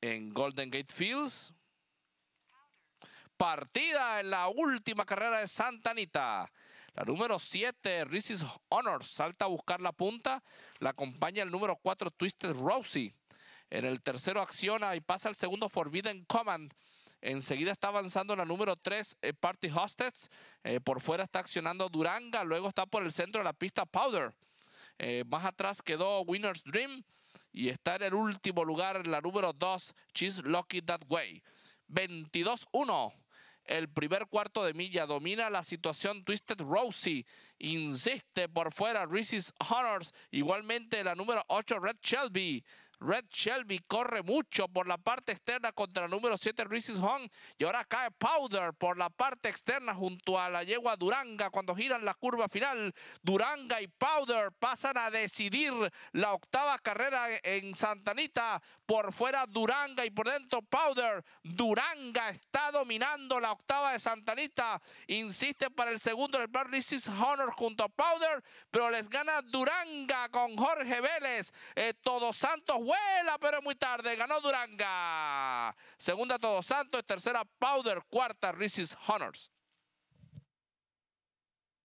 en Golden Gate Fields. Partida en la última carrera de Santa Anita. La número 7, Risis Honors, salta a buscar la punta. La acompaña el número 4, Twisted Rousey. En el tercero acciona y pasa al segundo Forbidden Command. Enseguida está avanzando la número 3, eh, Party Hostess. Eh, por fuera está accionando Duranga. Luego está por el centro de la pista Powder. Eh, más atrás quedó Winner's Dream y está en el último lugar, la número 2, She's Lucky That Way. 22-1. El primer cuarto de milla domina la situación Twisted Rosie. Insiste por fuera Reese's Honors. Igualmente la número 8, Red Shelby. Red Shelby corre mucho por la parte externa contra el número 7 Reese's Honor, Y ahora cae Powder por la parte externa junto a la yegua Duranga cuando giran la curva final. Duranga y Powder pasan a decidir la octava carrera en Santanita. Por fuera Duranga y por dentro Powder. Duranga está dominando la octava de Santanita. Insiste para el segundo del el Reese's Honor junto a Powder. Pero les gana Duranga con Jorge Vélez. Eh, Todos Santos vuela, pero es muy tarde. Ganó Duranga. Segunda Todos Santos, tercera Powder, cuarta Reese's Honors.